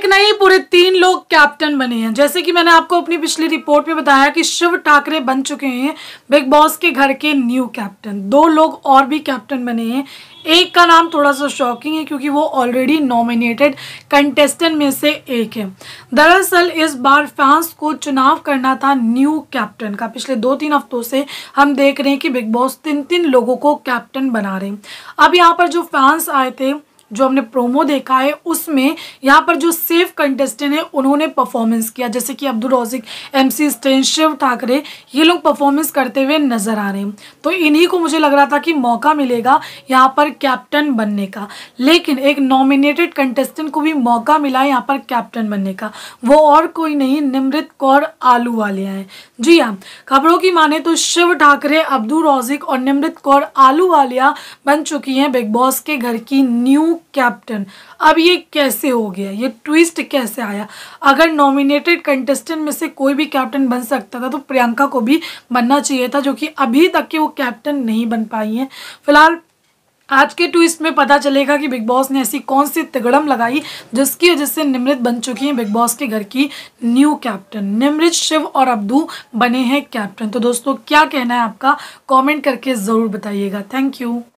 एक नहीं पूरे तीन लोग कैप्टन बने हैं जैसे कि मैंने आपको अपनी पिछली रिपोर्ट में बताया कि शिव ठाकरे बन चुके हैं बिग बॉस के घर के न्यू कैप्टन दो लोग और भी कैप्टन बने हैं एक का नाम थोड़ा सा शॉकिंग है क्योंकि वो ऑलरेडी नॉमिनेटेड कंटेस्टेंट में से एक है दरअसल इस बार फैंस को चुनाव करना था न्यू कैप्टन का पिछले दो तीन हफ्तों से हम देख रहे हैं कि बिग बॉस तीन तीन लोगों को कैप्टन बना रहे हैं अब यहाँ पर जो फैंस आए थे जो हमने प्रोमो देखा है उसमें यहाँ पर जो सेफ कंटेस्टेंट है उन्होंने परफॉर्मेंस किया जैसे कि Abdul Rozik M C Stan Shiv Thakare ये लोग परफॉर्मेंस करते हुए नज़र आ रहे हैं तो इन्हीं को मुझे लग रहा था कि मौका मिलेगा यहाँ पर कैप्टन बनने का लेकिन एक नॉमिनेटेड कंटेस्टेंट को भी मौका मिला है यहाँ पर कैप्टन बनने का वो और कोई नहीं निमृत कौर आलू वाले हैं जी हाँ खबरों की माने तो शिव ठाकरे अब्दुल रौजिक और निमृत कौर आलू वालिया बन चुकी हैं बिग बॉस के घर की न्यू कैप्टन अब ये कैसे हो गया ये ट्विस्ट कैसे आया अगर नॉमिनेटेड कंटेस्टेंट में से कोई भी कैप्टन बन सकता था तो प्रियंका को भी बनना चाहिए था जो कि अभी तक के वो कैप्टन नहीं बन पाई हैं फिलहाल आज के ट्विस्ट में पता चलेगा कि बिग बॉस ने ऐसी कौन सी तिगड़म लगाई जिसकी वजह से निमृत बन चुकी हैं बिग बॉस के घर की न्यू कैप्टन निमृत शिव और अब्दू बने हैं कैप्टन तो दोस्तों क्या कहना है आपका कमेंट करके ज़रूर बताइएगा थैंक यू